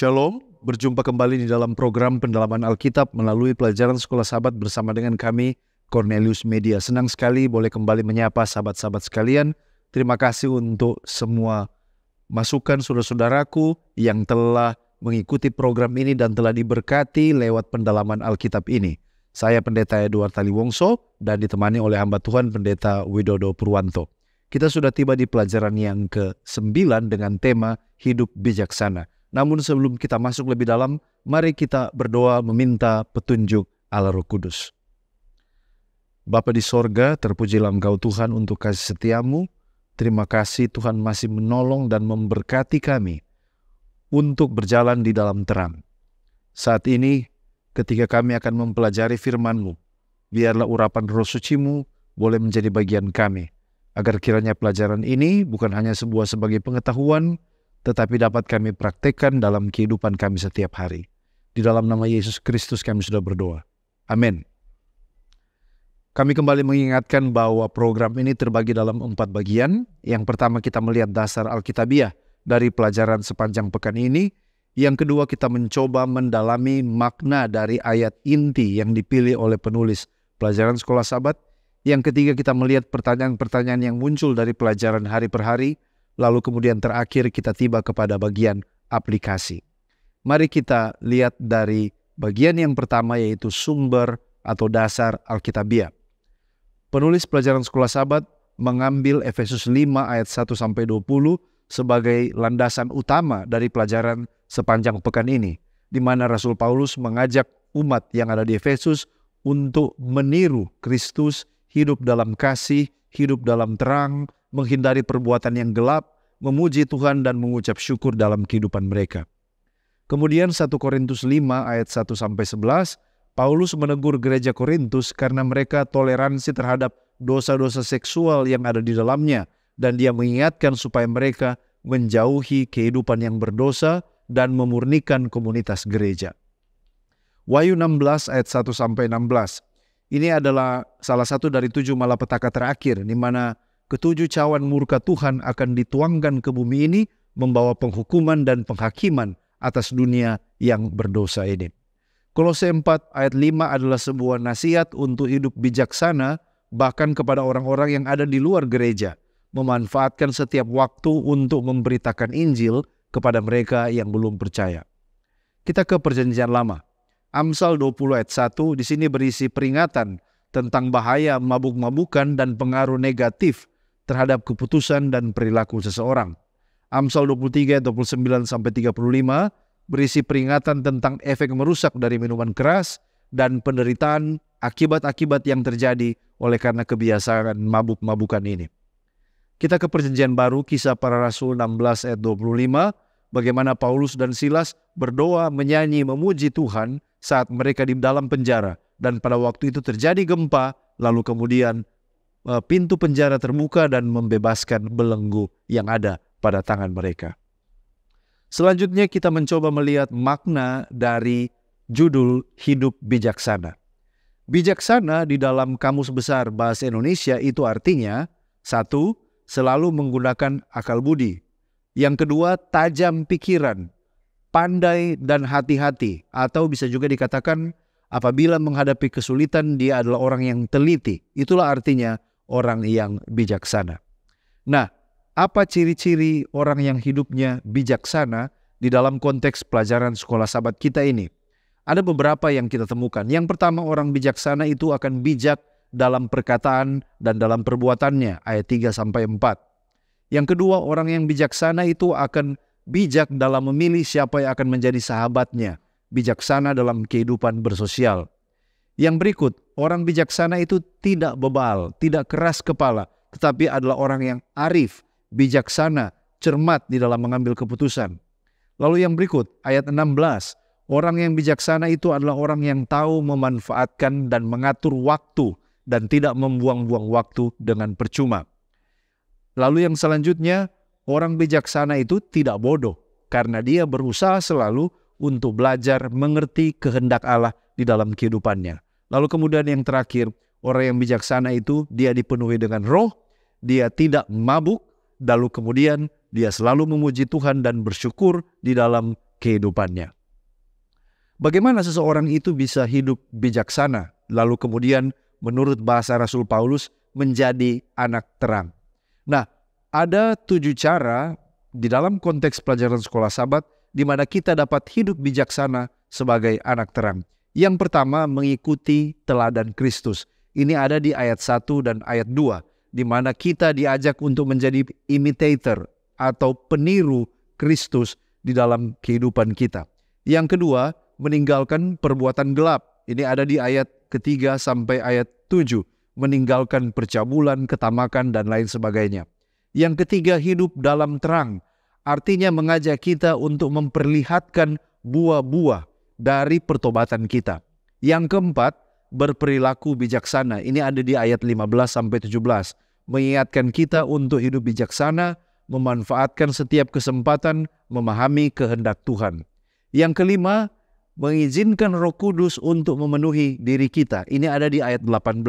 Shalom, berjumpa kembali di dalam program pendalaman Alkitab melalui pelajaran Sekolah Sahabat bersama dengan kami Cornelius Media. Senang sekali boleh kembali menyapa sahabat-sahabat sekalian. Terima kasih untuk semua masukan saudara-saudaraku yang telah mengikuti program ini dan telah diberkati lewat pendalaman Alkitab ini. Saya Pendeta Edward Taliwongso dan ditemani oleh hamba Tuhan Pendeta Widodo Purwanto. Kita sudah tiba di pelajaran yang ke-9 dengan tema Hidup Bijaksana. Namun sebelum kita masuk lebih dalam, mari kita berdoa meminta petunjuk Allah Roh Kudus. Bapa di sorga, terpujilah Engkau Tuhan untuk kasih setiamu. Terima kasih Tuhan masih menolong dan memberkati kami untuk berjalan di dalam terang. Saat ini, ketika kami akan mempelajari firman-Mu, biarlah urapan roh sucimu boleh menjadi bagian kami. Agar kiranya pelajaran ini bukan hanya sebuah sebagai pengetahuan, tetapi dapat kami praktekkan dalam kehidupan kami setiap hari. Di dalam nama Yesus Kristus kami sudah berdoa. Amin. Kami kembali mengingatkan bahwa program ini terbagi dalam empat bagian. Yang pertama kita melihat dasar Alkitabiah dari pelajaran sepanjang pekan ini. Yang kedua kita mencoba mendalami makna dari ayat inti yang dipilih oleh penulis pelajaran sekolah sabat. Yang ketiga kita melihat pertanyaan-pertanyaan yang muncul dari pelajaran hari per hari Lalu kemudian terakhir kita tiba kepada bagian aplikasi. Mari kita lihat dari bagian yang pertama yaitu sumber atau dasar Alkitabiah. Penulis pelajaran sekolah sabat mengambil Efesus 5 ayat 1 sampai 20 sebagai landasan utama dari pelajaran sepanjang pekan ini di mana Rasul Paulus mengajak umat yang ada di Efesus untuk meniru Kristus hidup dalam kasih, hidup dalam terang, menghindari perbuatan yang gelap, memuji Tuhan dan mengucap syukur dalam kehidupan mereka. Kemudian 1 Korintus 5 ayat 1 sampai 11, Paulus menegur gereja Korintus karena mereka toleransi terhadap dosa-dosa seksual yang ada di dalamnya dan dia mengingatkan supaya mereka menjauhi kehidupan yang berdosa dan memurnikan komunitas gereja. Wahyu 16 ayat 1 sampai 16. Ini adalah salah satu dari tujuh malapetaka terakhir di mana ketujuh cawan murka Tuhan akan dituangkan ke bumi ini membawa penghukuman dan penghakiman atas dunia yang berdosa ini. Kolose 4 ayat 5 adalah sebuah nasihat untuk hidup bijaksana bahkan kepada orang-orang yang ada di luar gereja, memanfaatkan setiap waktu untuk memberitakan Injil kepada mereka yang belum percaya. Kita ke perjanjian lama. Amsal 20 ayat 1 di sini berisi peringatan tentang bahaya mabuk-mabukan dan pengaruh negatif terhadap keputusan dan perilaku seseorang. Amsal 23 29 sampai 35 berisi peringatan tentang efek merusak dari minuman keras dan penderitaan akibat-akibat yang terjadi oleh karena kebiasaan mabuk-mabukan ini. Kita ke perjanjian baru kisah para rasul 16 ayat 25 bagaimana Paulus dan Silas berdoa menyanyi memuji Tuhan saat mereka di dalam penjara dan pada waktu itu terjadi gempa lalu kemudian Eh, pintu penjara terbuka dan membebaskan belenggu yang ada pada tangan mereka. Selanjutnya kita mencoba melihat makna dari judul hidup bijaksana. Bijaksana di dalam kamus besar bahasa Indonesia itu artinya satu, selalu menggunakan akal budi. Yang kedua, tajam pikiran, pandai dan hati-hati atau bisa juga dikatakan apabila menghadapi kesulitan dia adalah orang yang teliti. Itulah artinya orang yang bijaksana. Nah, apa ciri-ciri orang yang hidupnya bijaksana di dalam konteks pelajaran sekolah sahabat kita ini? Ada beberapa yang kita temukan. Yang pertama, orang bijaksana itu akan bijak dalam perkataan dan dalam perbuatannya, ayat 3 sampai 4. Yang kedua, orang yang bijaksana itu akan bijak dalam memilih siapa yang akan menjadi sahabatnya, bijaksana dalam kehidupan bersosial. Yang berikut, Orang bijaksana itu tidak bebal, tidak keras kepala, tetapi adalah orang yang arif, bijaksana, cermat di dalam mengambil keputusan. Lalu yang berikut, ayat 16. Orang yang bijaksana itu adalah orang yang tahu memanfaatkan dan mengatur waktu dan tidak membuang-buang waktu dengan percuma. Lalu yang selanjutnya, orang bijaksana itu tidak bodoh karena dia berusaha selalu untuk belajar mengerti kehendak Allah di dalam kehidupannya. Lalu kemudian yang terakhir, orang yang bijaksana itu dia dipenuhi dengan roh, dia tidak mabuk, lalu kemudian dia selalu memuji Tuhan dan bersyukur di dalam kehidupannya. Bagaimana seseorang itu bisa hidup bijaksana, lalu kemudian menurut bahasa Rasul Paulus menjadi anak terang. Nah, ada tujuh cara di dalam konteks pelajaran sekolah sabat di mana kita dapat hidup bijaksana sebagai anak terang. Yang pertama mengikuti teladan Kristus. Ini ada di ayat 1 dan ayat 2 di mana kita diajak untuk menjadi imitator atau peniru Kristus di dalam kehidupan kita. Yang kedua, meninggalkan perbuatan gelap. Ini ada di ayat ketiga sampai ayat tujuh, meninggalkan percabulan, ketamakan, dan lain sebagainya. Yang ketiga, hidup dalam terang, artinya mengajak kita untuk memperlihatkan buah-buah dari pertobatan kita. Yang keempat, berperilaku bijaksana. Ini ada di ayat 15 sampai 17. Mengingatkan kita untuk hidup bijaksana, memanfaatkan setiap kesempatan, memahami kehendak Tuhan. Yang kelima, mengizinkan Roh Kudus untuk memenuhi diri kita. Ini ada di ayat 18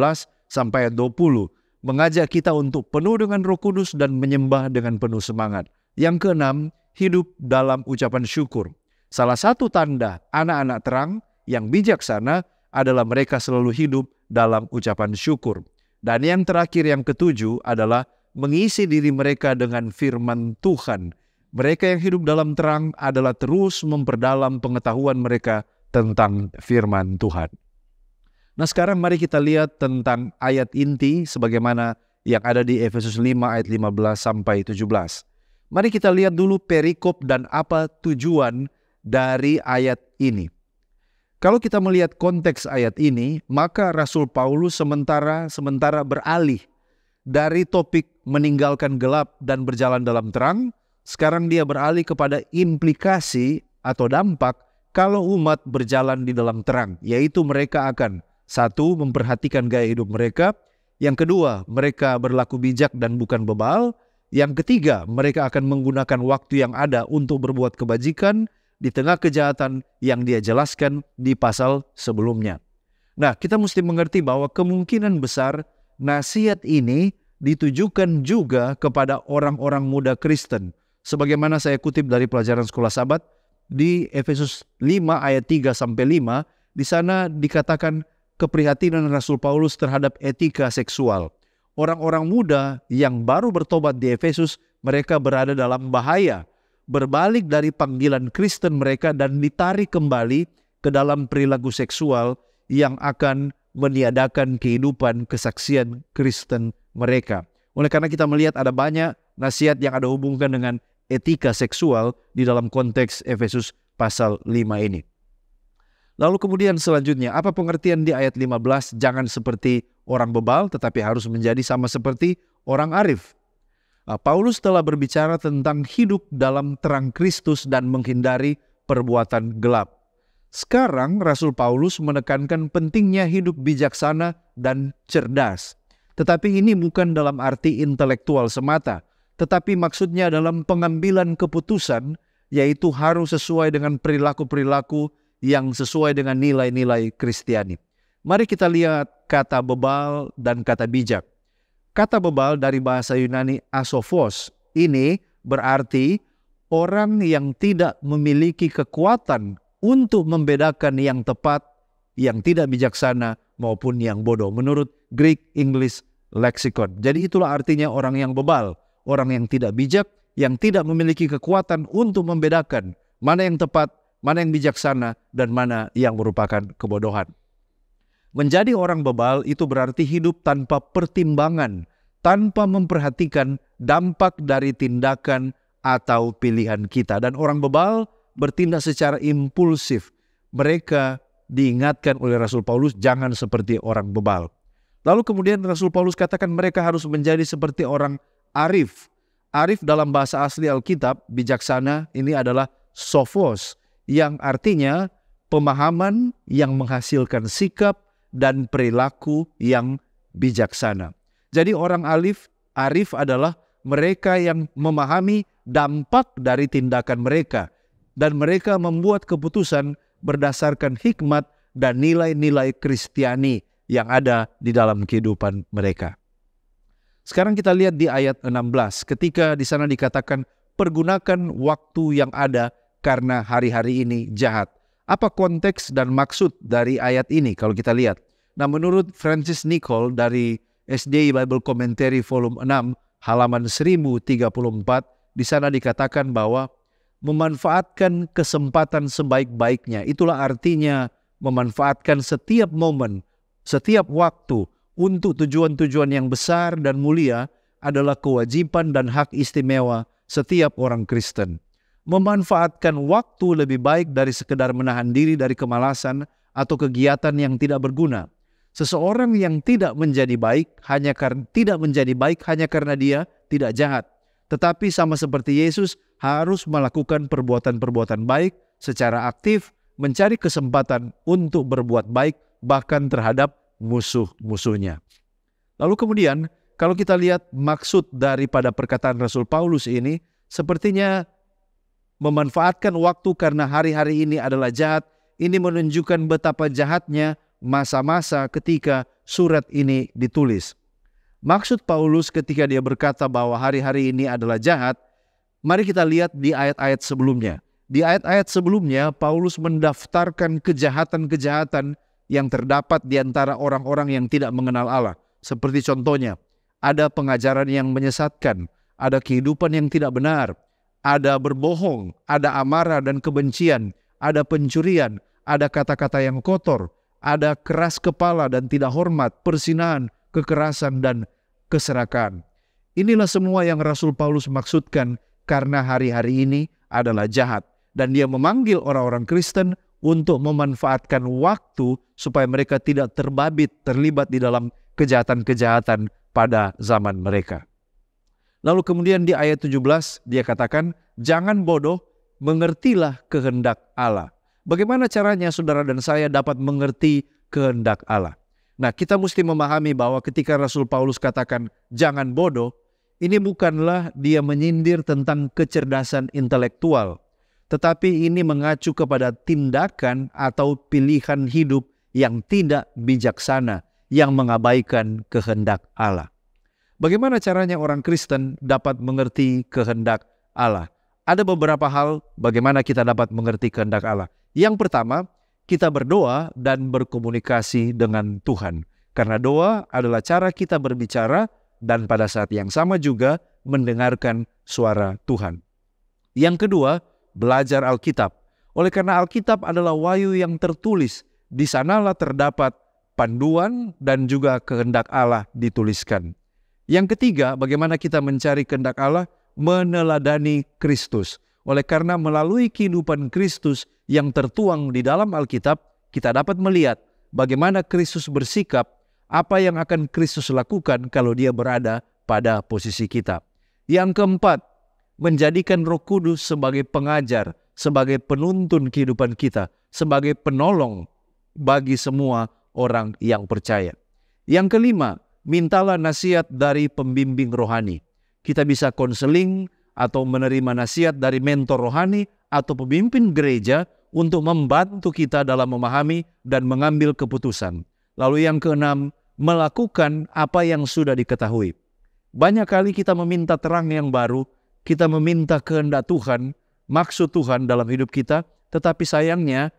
sampai 20. Mengajak kita untuk penuh dengan Roh Kudus dan menyembah dengan penuh semangat. Yang keenam, hidup dalam ucapan syukur. Salah satu tanda anak-anak terang yang bijaksana adalah mereka selalu hidup dalam ucapan syukur. Dan yang terakhir yang ketujuh adalah mengisi diri mereka dengan firman Tuhan. Mereka yang hidup dalam terang adalah terus memperdalam pengetahuan mereka tentang firman Tuhan. Nah sekarang mari kita lihat tentang ayat inti sebagaimana yang ada di Efesus 5 ayat 15 sampai 17. Mari kita lihat dulu perikop dan apa tujuan dari ayat ini. Kalau kita melihat konteks ayat ini, maka Rasul Paulus sementara sementara beralih dari topik meninggalkan gelap dan berjalan dalam terang, sekarang dia beralih kepada implikasi atau dampak kalau umat berjalan di dalam terang, yaitu mereka akan satu memperhatikan gaya hidup mereka, yang kedua, mereka berlaku bijak dan bukan bebal. Yang ketiga, mereka akan menggunakan waktu yang ada untuk berbuat kebajikan di tengah kejahatan yang dia jelaskan di pasal sebelumnya. Nah, kita mesti mengerti bahwa kemungkinan besar nasihat ini ditujukan juga kepada orang-orang muda Kristen. Sebagaimana saya kutip dari pelajaran sekolah sabat di Efesus 5 ayat 3 sampai 5, di sana dikatakan keprihatinan Rasul Paulus terhadap etika seksual. Orang-orang muda yang baru bertobat di Efesus, mereka berada dalam bahaya berbalik dari panggilan Kristen mereka dan ditarik kembali ke dalam perilaku seksual yang akan meniadakan kehidupan kesaksian Kristen mereka. Oleh karena kita melihat ada banyak nasihat yang ada hubungkan dengan etika seksual di dalam konteks Efesus pasal 5 ini. Lalu kemudian selanjutnya, apa pengertian di ayat 15? Jangan seperti orang bebal tetapi harus menjadi sama seperti orang arif. Eh, Paulus telah berbicara tentang hidup dalam terang Kristus dan menghindari perbuatan gelap. Sekarang Rasul Paulus menekankan pentingnya hidup bijaksana dan cerdas. Tetapi ini bukan dalam arti intelektual semata, tetapi maksudnya dalam pengambilan keputusan yaitu harus sesuai dengan perilaku-perilaku yang sesuai dengan nilai-nilai Kristiani. Mari kita lihat kata bebal dan kata bijak. Kata bebal dari bahasa Yunani asophos ini berarti orang yang tidak memiliki kekuatan untuk membedakan yang tepat, yang tidak bijaksana maupun yang bodoh menurut Greek English Lexicon. Jadi itulah artinya orang yang bebal, orang yang tidak bijak, yang tidak memiliki kekuatan untuk membedakan mana yang tepat, mana yang bijaksana dan mana yang merupakan kebodohan. Menjadi orang bebal itu berarti hidup tanpa pertimbangan, tanpa memperhatikan dampak dari tindakan atau pilihan kita. Dan orang bebal bertindak secara impulsif. Mereka diingatkan oleh Rasul Paulus jangan seperti orang bebal. Lalu kemudian Rasul Paulus katakan mereka harus menjadi seperti orang arif. Arif dalam bahasa asli Alkitab, bijaksana ini adalah sophos yang artinya pemahaman yang menghasilkan sikap dan perilaku yang bijaksana. Jadi orang alif, arif adalah mereka yang memahami dampak dari tindakan mereka dan mereka membuat keputusan berdasarkan hikmat dan nilai-nilai Kristiani yang ada di dalam kehidupan mereka. Sekarang kita lihat di ayat 16 ketika di sana dikatakan pergunakan waktu yang ada karena hari-hari ini jahat. Apa konteks dan maksud dari ayat ini kalau kita lihat? Nah menurut Francis Nicol dari SDI Bible Commentary volume 6 halaman 1034 di sana dikatakan bahwa memanfaatkan kesempatan sebaik-baiknya itulah artinya memanfaatkan setiap momen, setiap waktu untuk tujuan-tujuan yang besar dan mulia adalah kewajiban dan hak istimewa setiap orang Kristen memanfaatkan waktu lebih baik dari sekedar menahan diri dari kemalasan atau kegiatan yang tidak berguna. Seseorang yang tidak menjadi baik hanya karena tidak menjadi baik hanya karena dia tidak jahat, tetapi sama seperti Yesus harus melakukan perbuatan-perbuatan baik secara aktif, mencari kesempatan untuk berbuat baik bahkan terhadap musuh-musuhnya. Lalu kemudian, kalau kita lihat maksud daripada perkataan Rasul Paulus ini, sepertinya memanfaatkan waktu karena hari-hari ini adalah jahat, ini menunjukkan betapa jahatnya masa-masa ketika surat ini ditulis. Maksud Paulus ketika dia berkata bahwa hari-hari ini adalah jahat, mari kita lihat di ayat-ayat sebelumnya. Di ayat-ayat sebelumnya, Paulus mendaftarkan kejahatan-kejahatan yang terdapat di antara orang-orang yang tidak mengenal Allah. Seperti contohnya, ada pengajaran yang menyesatkan, ada kehidupan yang tidak benar, ada berbohong, ada amarah dan kebencian, ada pencurian, ada kata-kata yang kotor, ada keras kepala dan tidak hormat, persinaan, kekerasan, dan keserakan. Inilah semua yang Rasul Paulus maksudkan karena hari-hari ini adalah jahat. Dan dia memanggil orang-orang Kristen untuk memanfaatkan waktu supaya mereka tidak terbabit terlibat di dalam kejahatan-kejahatan pada zaman mereka. Lalu kemudian di ayat 17 dia katakan, jangan bodoh, mengertilah kehendak Allah. Bagaimana caranya saudara dan saya dapat mengerti kehendak Allah? Nah kita mesti memahami bahwa ketika Rasul Paulus katakan jangan bodoh, ini bukanlah dia menyindir tentang kecerdasan intelektual. Tetapi ini mengacu kepada tindakan atau pilihan hidup yang tidak bijaksana, yang mengabaikan kehendak Allah. Bagaimana caranya orang Kristen dapat mengerti kehendak Allah? Ada beberapa hal bagaimana kita dapat mengerti kehendak Allah. Yang pertama, kita berdoa dan berkomunikasi dengan Tuhan. Karena doa adalah cara kita berbicara dan pada saat yang sama juga mendengarkan suara Tuhan. Yang kedua, belajar Alkitab. Oleh karena Alkitab adalah wayu yang tertulis, di sanalah terdapat panduan dan juga kehendak Allah dituliskan. Yang ketiga, bagaimana kita mencari kehendak Allah? Meneladani Kristus. Oleh karena melalui kehidupan Kristus yang tertuang di dalam Alkitab, kita dapat melihat bagaimana Kristus bersikap, apa yang akan Kristus lakukan kalau dia berada pada posisi kita. Yang keempat, menjadikan Roh Kudus sebagai pengajar, sebagai penuntun kehidupan kita, sebagai penolong bagi semua orang yang percaya. Yang kelima, mintalah nasihat dari pembimbing rohani. Kita bisa konseling atau menerima nasihat dari mentor rohani atau pemimpin gereja untuk membantu kita dalam memahami dan mengambil keputusan. Lalu yang keenam, melakukan apa yang sudah diketahui. Banyak kali kita meminta terang yang baru, kita meminta kehendak Tuhan, maksud Tuhan dalam hidup kita, tetapi sayangnya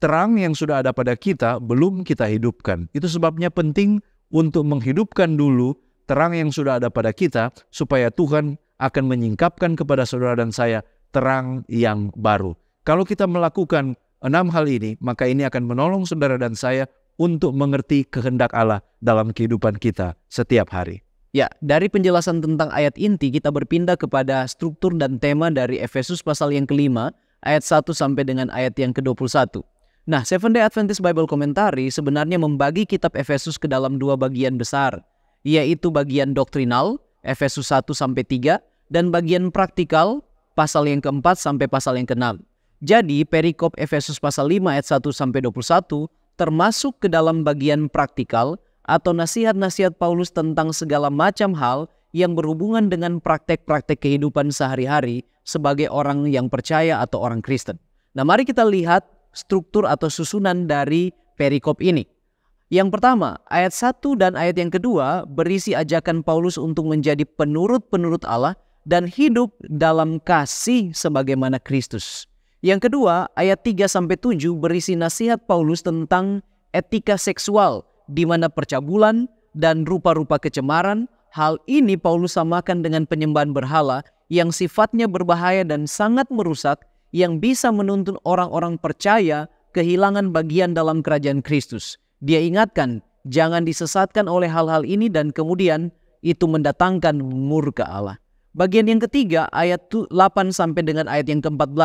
terang yang sudah ada pada kita belum kita hidupkan. Itu sebabnya penting untuk menghidupkan dulu terang yang sudah ada pada kita, supaya Tuhan akan menyingkapkan kepada saudara dan saya terang yang baru. Kalau kita melakukan enam hal ini, maka ini akan menolong saudara dan saya untuk mengerti kehendak Allah dalam kehidupan kita setiap hari. Ya, dari penjelasan tentang ayat inti kita berpindah kepada struktur dan tema dari Efesus pasal yang kelima ayat 1 sampai dengan ayat yang ke-21. Nah, Seventh Day Adventist Bible Commentary sebenarnya membagi kitab Efesus ke dalam dua bagian besar, yaitu bagian doktrinal, Efesus 1 sampai 3, dan bagian praktikal, pasal yang keempat sampai pasal yang keenam. Jadi, perikop Efesus pasal 5 ayat 1 sampai 21 termasuk ke dalam bagian praktikal atau nasihat-nasihat Paulus tentang segala macam hal yang berhubungan dengan praktek-praktek kehidupan sehari-hari sebagai orang yang percaya atau orang Kristen. Nah, mari kita lihat struktur atau susunan dari perikop ini. Yang pertama, ayat 1 dan ayat yang kedua berisi ajakan Paulus untuk menjadi penurut-penurut Allah dan hidup dalam kasih sebagaimana Kristus. Yang kedua, ayat 3 sampai 7 berisi nasihat Paulus tentang etika seksual di mana percabulan dan rupa-rupa kecemaran. Hal ini Paulus samakan dengan penyembahan berhala yang sifatnya berbahaya dan sangat merusak yang bisa menuntun orang-orang percaya kehilangan bagian dalam kerajaan Kristus. Dia ingatkan, jangan disesatkan oleh hal-hal ini dan kemudian itu mendatangkan murka Allah. Bagian yang ketiga ayat 8 sampai dengan ayat yang ke-14.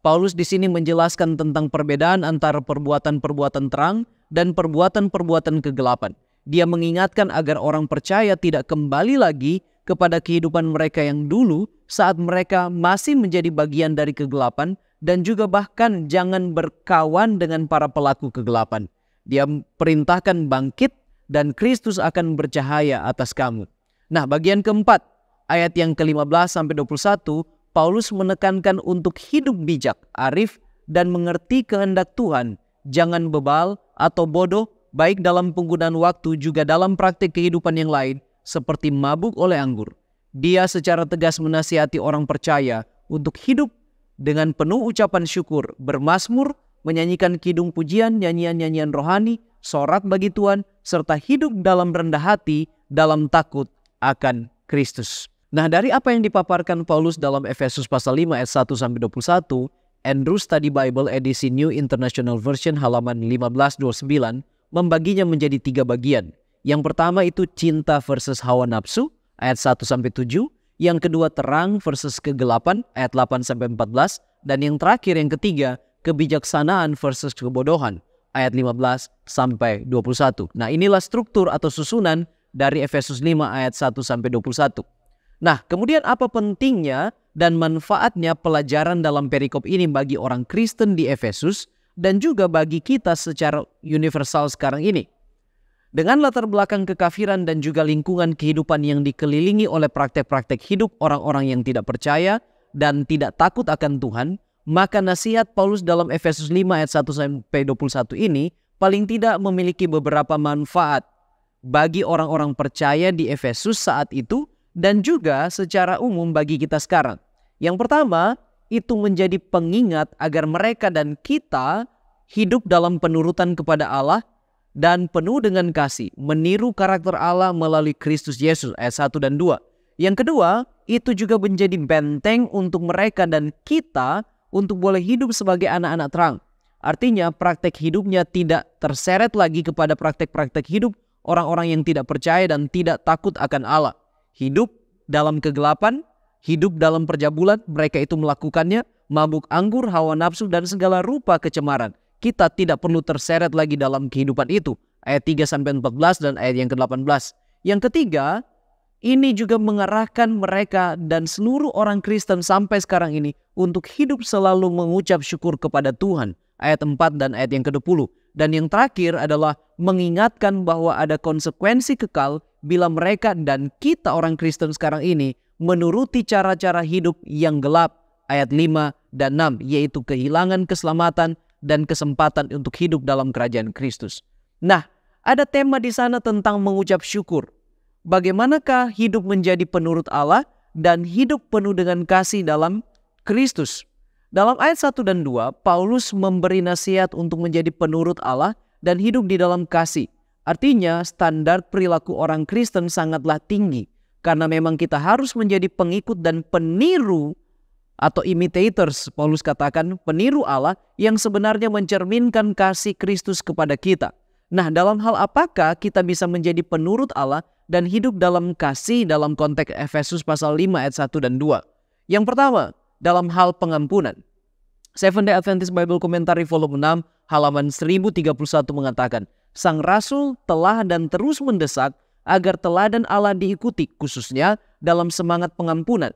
Paulus di sini menjelaskan tentang perbedaan antara perbuatan-perbuatan terang dan perbuatan-perbuatan kegelapan. Dia mengingatkan agar orang percaya tidak kembali lagi kepada kehidupan mereka yang dulu saat mereka masih menjadi bagian dari kegelapan dan juga bahkan jangan berkawan dengan para pelaku kegelapan. Dia perintahkan bangkit dan Kristus akan bercahaya atas kamu. Nah, bagian keempat, ayat yang ke-15 sampai 21, Paulus menekankan untuk hidup bijak, arif dan mengerti kehendak Tuhan. Jangan bebal atau bodoh baik dalam penggunaan waktu juga dalam praktik kehidupan yang lain seperti mabuk oleh anggur. Dia secara tegas menasihati orang percaya untuk hidup dengan penuh ucapan syukur, bermasmur, menyanyikan kidung pujian, nyanyian-nyanyian rohani, sorat bagi Tuhan, serta hidup dalam rendah hati, dalam takut akan Kristus. Nah dari apa yang dipaparkan Paulus dalam Efesus pasal 5 ayat 1 sampai 21, Andrew Study Bible edisi New International Version halaman 1529 membaginya menjadi tiga bagian. Yang pertama itu cinta versus hawa nafsu ayat 1 sampai 7, yang kedua terang versus kegelapan ayat 8 sampai 14 dan yang terakhir yang ketiga kebijaksanaan versus kebodohan ayat 15 sampai 21. Nah, inilah struktur atau susunan dari Efesus 5 ayat 1 sampai 21. Nah, kemudian apa pentingnya dan manfaatnya pelajaran dalam perikop ini bagi orang Kristen di Efesus dan juga bagi kita secara universal sekarang ini? Dengan latar belakang kekafiran dan juga lingkungan kehidupan yang dikelilingi oleh praktek-praktek hidup orang-orang yang tidak percaya dan tidak takut akan Tuhan, maka nasihat Paulus dalam Efesus 5 ayat 1 sampai 21 ini paling tidak memiliki beberapa manfaat bagi orang-orang percaya di Efesus saat itu dan juga secara umum bagi kita sekarang. Yang pertama, itu menjadi pengingat agar mereka dan kita hidup dalam penurutan kepada Allah dan penuh dengan kasih, meniru karakter Allah melalui Kristus Yesus ayat 1 dan 2. Yang kedua, itu juga menjadi benteng untuk mereka dan kita untuk boleh hidup sebagai anak-anak terang. Artinya praktek hidupnya tidak terseret lagi kepada praktek-praktek hidup orang-orang yang tidak percaya dan tidak takut akan Allah. Hidup dalam kegelapan, hidup dalam perjabulan, mereka itu melakukannya, mabuk anggur, hawa nafsu, dan segala rupa kecemaran kita tidak perlu terseret lagi dalam kehidupan itu. Ayat 3 sampai 14 dan ayat yang ke-18. Yang ketiga, ini juga mengarahkan mereka dan seluruh orang Kristen sampai sekarang ini untuk hidup selalu mengucap syukur kepada Tuhan. Ayat 4 dan ayat yang ke-20. Dan yang terakhir adalah mengingatkan bahwa ada konsekuensi kekal bila mereka dan kita orang Kristen sekarang ini menuruti cara-cara hidup yang gelap. Ayat 5 dan 6 yaitu kehilangan keselamatan dan kesempatan untuk hidup dalam kerajaan Kristus. Nah, ada tema di sana tentang mengucap syukur. Bagaimanakah hidup menjadi penurut Allah dan hidup penuh dengan kasih dalam Kristus? Dalam ayat 1 dan 2, Paulus memberi nasihat untuk menjadi penurut Allah dan hidup di dalam kasih. Artinya, standar perilaku orang Kristen sangatlah tinggi karena memang kita harus menjadi pengikut dan peniru atau imitators, Paulus katakan peniru Allah yang sebenarnya mencerminkan kasih Kristus kepada kita. Nah, dalam hal apakah kita bisa menjadi penurut Allah dan hidup dalam kasih dalam konteks Efesus pasal 5 ayat 1 dan 2? Yang pertama, dalam hal pengampunan. Seventh Day Adventist Bible Commentary volume 6 halaman 1031 mengatakan, Sang Rasul telah dan terus mendesak agar teladan Allah diikuti khususnya dalam semangat pengampunan.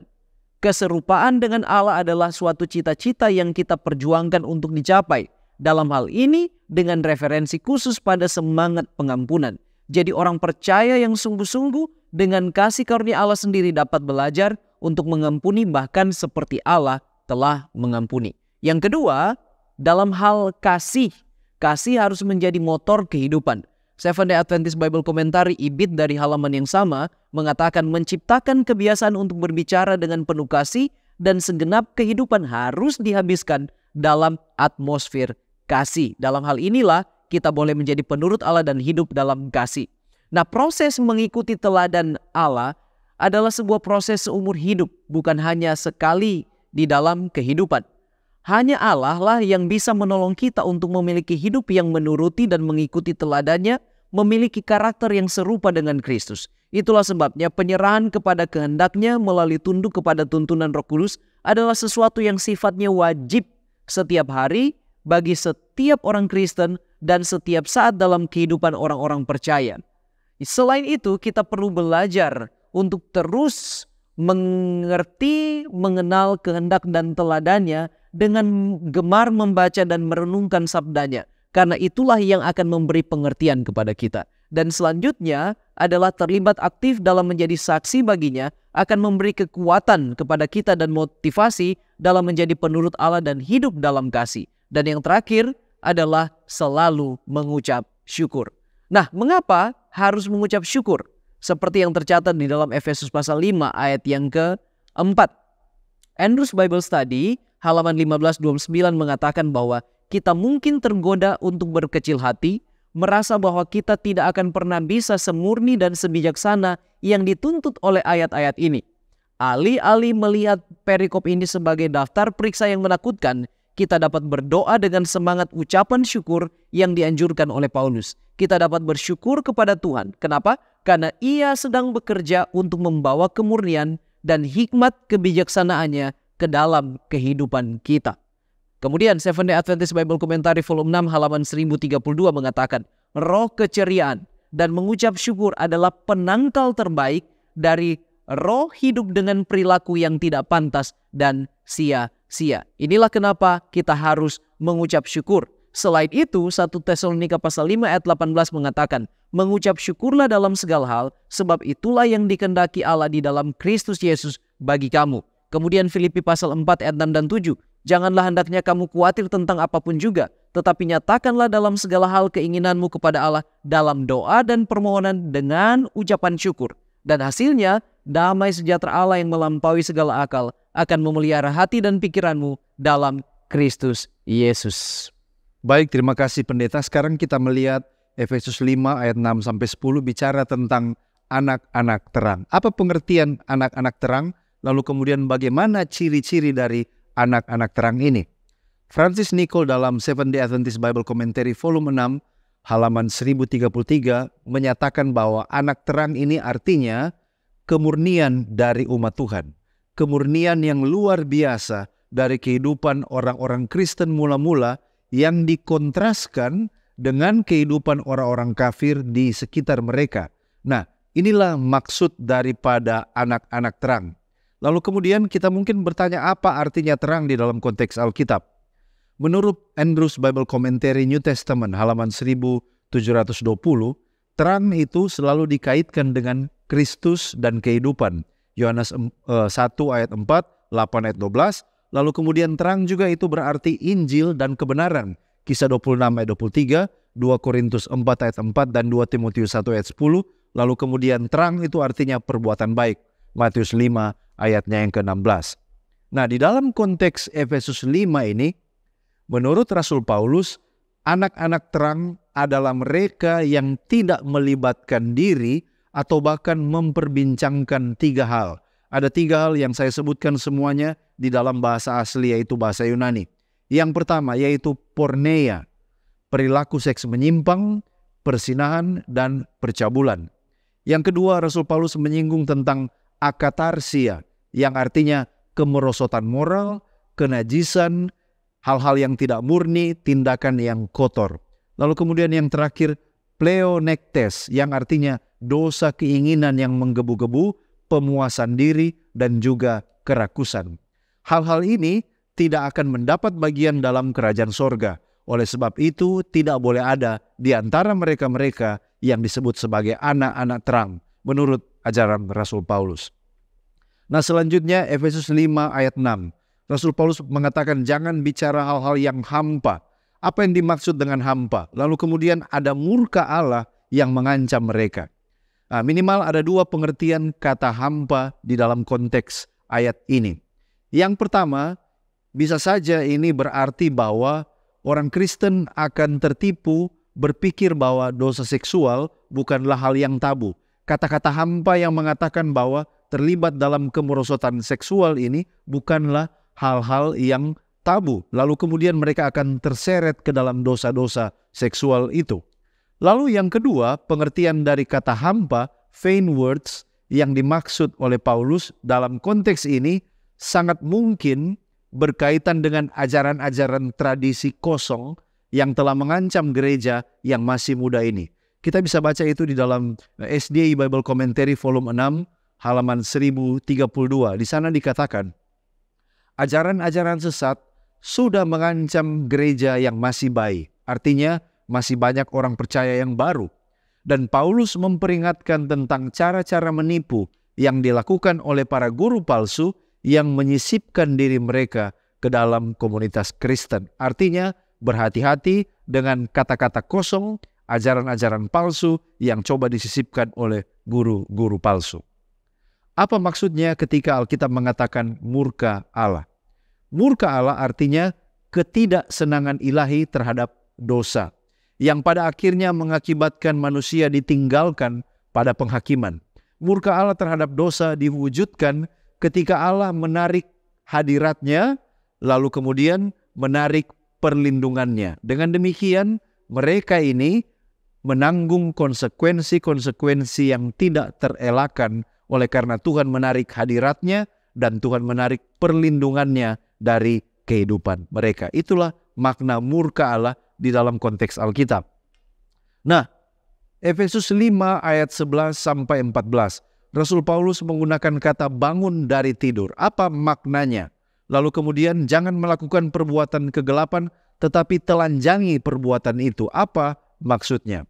Keserupaan dengan Allah adalah suatu cita-cita yang kita perjuangkan untuk dicapai. Dalam hal ini dengan referensi khusus pada semangat pengampunan. Jadi orang percaya yang sungguh-sungguh dengan kasih karunia Allah sendiri dapat belajar untuk mengampuni bahkan seperti Allah telah mengampuni. Yang kedua, dalam hal kasih, kasih harus menjadi motor kehidupan. Seven Day Adventist Bible Commentary ibit dari halaman yang sama mengatakan menciptakan kebiasaan untuk berbicara dengan penuh kasih dan segenap kehidupan harus dihabiskan dalam atmosfer kasih. Dalam hal inilah kita boleh menjadi penurut Allah dan hidup dalam kasih. Nah, proses mengikuti teladan Allah adalah sebuah proses seumur hidup, bukan hanya sekali di dalam kehidupan. Hanya Allah lah yang bisa menolong kita untuk memiliki hidup yang menuruti dan mengikuti teladannya memiliki karakter yang serupa dengan Kristus. Itulah sebabnya penyerahan kepada kehendaknya melalui tunduk kepada tuntunan roh kudus adalah sesuatu yang sifatnya wajib setiap hari bagi setiap orang Kristen dan setiap saat dalam kehidupan orang-orang percaya. Selain itu kita perlu belajar untuk terus mengerti, mengenal kehendak dan teladannya dengan gemar membaca dan merenungkan sabdanya karena itulah yang akan memberi pengertian kepada kita. Dan selanjutnya adalah terlibat aktif dalam menjadi saksi baginya akan memberi kekuatan kepada kita dan motivasi dalam menjadi penurut Allah dan hidup dalam kasih. Dan yang terakhir adalah selalu mengucap syukur. Nah, mengapa harus mengucap syukur? Seperti yang tercatat di dalam Efesus pasal 5 ayat yang ke-4. Andrews Bible Study halaman 1529 mengatakan bahwa kita mungkin tergoda untuk berkecil hati, merasa bahwa kita tidak akan pernah bisa semurni dan sebijaksana yang dituntut oleh ayat-ayat ini. Alih-alih melihat perikop ini sebagai daftar periksa yang menakutkan, kita dapat berdoa dengan semangat ucapan syukur yang dianjurkan oleh Paulus. Kita dapat bersyukur kepada Tuhan. Kenapa? Karena ia sedang bekerja untuk membawa kemurnian dan hikmat kebijaksanaannya ke dalam kehidupan kita. Kemudian Seven Day Adventist Bible Commentary volume 6 halaman 1032 mengatakan, roh keceriaan dan mengucap syukur adalah penangkal terbaik dari roh hidup dengan perilaku yang tidak pantas dan sia-sia. Inilah kenapa kita harus mengucap syukur. Selain itu, 1 Tesalonika pasal 5 ayat 18 mengatakan, mengucap syukurlah dalam segala hal, sebab itulah yang dikendaki Allah di dalam Kristus Yesus bagi kamu. Kemudian Filipi pasal 4 ayat 6 dan 7 Janganlah hendaknya kamu khawatir tentang apapun juga, tetapi nyatakanlah dalam segala hal keinginanmu kepada Allah dalam doa dan permohonan dengan ucapan syukur. Dan hasilnya, damai sejahtera Allah yang melampaui segala akal akan memelihara hati dan pikiranmu dalam Kristus Yesus. Baik, terima kasih pendeta. Sekarang kita melihat Efesus 5 ayat 6 sampai 10 bicara tentang anak-anak terang. Apa pengertian anak-anak terang? Lalu kemudian bagaimana ciri-ciri dari anak-anak terang ini. Francis Nicol dalam Seventh Day Adventist Bible Commentary volume 6 halaman 1033 menyatakan bahwa anak terang ini artinya kemurnian dari umat Tuhan, kemurnian yang luar biasa dari kehidupan orang-orang Kristen mula-mula yang dikontraskan dengan kehidupan orang-orang kafir di sekitar mereka. Nah, inilah maksud daripada anak-anak terang. Lalu kemudian kita mungkin bertanya apa artinya terang di dalam konteks Alkitab. Menurut Andrews Bible Commentary New Testament halaman 1720, terang itu selalu dikaitkan dengan Kristus dan kehidupan. Yohanes 1 eh, ayat 4, 8 ayat 12. Lalu kemudian terang juga itu berarti Injil dan kebenaran. Kisah 26 ayat 23, 2 Korintus 4 ayat 4 dan 2 Timotius 1 ayat 10. Lalu kemudian terang itu artinya perbuatan baik. Matius 5 ayatnya yang ke-16. Nah, di dalam konteks Efesus 5 ini, menurut Rasul Paulus, anak-anak terang adalah mereka yang tidak melibatkan diri atau bahkan memperbincangkan tiga hal. Ada tiga hal yang saya sebutkan semuanya di dalam bahasa asli yaitu bahasa Yunani. Yang pertama yaitu porneia, perilaku seks menyimpang, persinahan, dan percabulan. Yang kedua Rasul Paulus menyinggung tentang akatarsia, yang artinya kemerosotan moral, kenajisan, hal-hal yang tidak murni, tindakan yang kotor. Lalu kemudian yang terakhir pleonektes yang artinya dosa keinginan yang menggebu-gebu, pemuasan diri dan juga kerakusan. Hal-hal ini tidak akan mendapat bagian dalam kerajaan sorga. Oleh sebab itu tidak boleh ada di antara mereka-mereka yang disebut sebagai anak-anak terang menurut ajaran Rasul Paulus. Nah selanjutnya Efesus 5 ayat 6. Rasul Paulus mengatakan jangan bicara hal-hal yang hampa. Apa yang dimaksud dengan hampa? Lalu kemudian ada murka Allah yang mengancam mereka. Nah, minimal ada dua pengertian kata hampa di dalam konteks ayat ini. Yang pertama, bisa saja ini berarti bahwa orang Kristen akan tertipu berpikir bahwa dosa seksual bukanlah hal yang tabu. Kata-kata hampa yang mengatakan bahwa terlibat dalam kemerosotan seksual ini bukanlah hal-hal yang tabu. Lalu kemudian mereka akan terseret ke dalam dosa-dosa seksual itu. Lalu yang kedua, pengertian dari kata hampa, vain words, yang dimaksud oleh Paulus dalam konteks ini sangat mungkin berkaitan dengan ajaran-ajaran tradisi kosong yang telah mengancam gereja yang masih muda ini. Kita bisa baca itu di dalam eh, SDI Bible Commentary volume 6 halaman 1032. Di sana dikatakan, ajaran-ajaran sesat sudah mengancam gereja yang masih baik. Artinya masih banyak orang percaya yang baru. Dan Paulus memperingatkan tentang cara-cara menipu yang dilakukan oleh para guru palsu yang menyisipkan diri mereka ke dalam komunitas Kristen. Artinya berhati-hati dengan kata-kata kosong, ajaran-ajaran palsu yang coba disisipkan oleh guru-guru palsu. Apa maksudnya ketika Alkitab mengatakan murka Allah? Murka Allah artinya ketidaksenangan ilahi terhadap dosa yang pada akhirnya mengakibatkan manusia ditinggalkan pada penghakiman. Murka Allah terhadap dosa diwujudkan ketika Allah menarik hadiratnya lalu kemudian menarik perlindungannya. Dengan demikian mereka ini menanggung konsekuensi-konsekuensi yang tidak terelakkan oleh karena Tuhan menarik hadiratnya dan Tuhan menarik perlindungannya dari kehidupan mereka. Itulah makna murka Allah di dalam konteks Alkitab. Nah, Efesus 5 ayat 11 sampai 14. Rasul Paulus menggunakan kata bangun dari tidur. Apa maknanya? Lalu kemudian jangan melakukan perbuatan kegelapan tetapi telanjangi perbuatan itu. Apa maksudnya?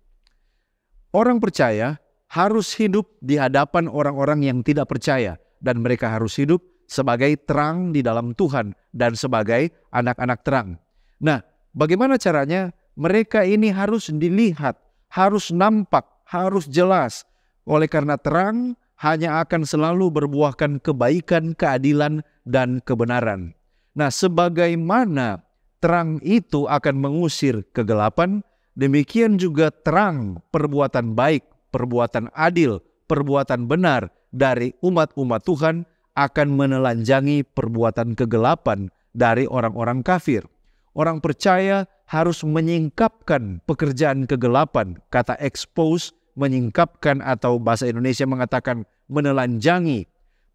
Orang percaya harus hidup di hadapan orang-orang yang tidak percaya dan mereka harus hidup sebagai terang di dalam Tuhan dan sebagai anak-anak terang. Nah, bagaimana caranya? Mereka ini harus dilihat, harus nampak, harus jelas. Oleh karena terang hanya akan selalu berbuahkan kebaikan, keadilan, dan kebenaran. Nah, sebagaimana terang itu akan mengusir kegelapan, demikian juga terang perbuatan baik perbuatan adil, perbuatan benar dari umat-umat Tuhan akan menelanjangi perbuatan kegelapan dari orang-orang kafir. Orang percaya harus menyingkapkan pekerjaan kegelapan. Kata expose menyingkapkan atau bahasa Indonesia mengatakan menelanjangi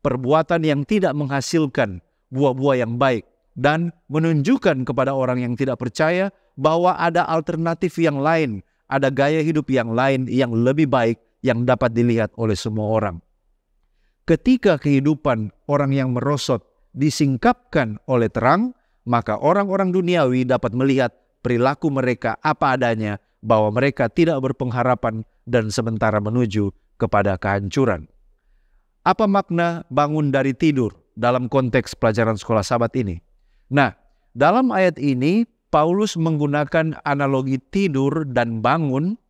perbuatan yang tidak menghasilkan buah-buah yang baik dan menunjukkan kepada orang yang tidak percaya bahwa ada alternatif yang lain ada gaya hidup yang lain yang lebih baik yang dapat dilihat oleh semua orang. Ketika kehidupan orang yang merosot disingkapkan oleh terang, maka orang-orang duniawi dapat melihat perilaku mereka apa adanya, bahwa mereka tidak berpengharapan dan sementara menuju kepada kehancuran. Apa makna bangun dari tidur dalam konteks pelajaran sekolah Sabat ini? Nah, dalam ayat ini Paulus menggunakan analogi tidur dan bangun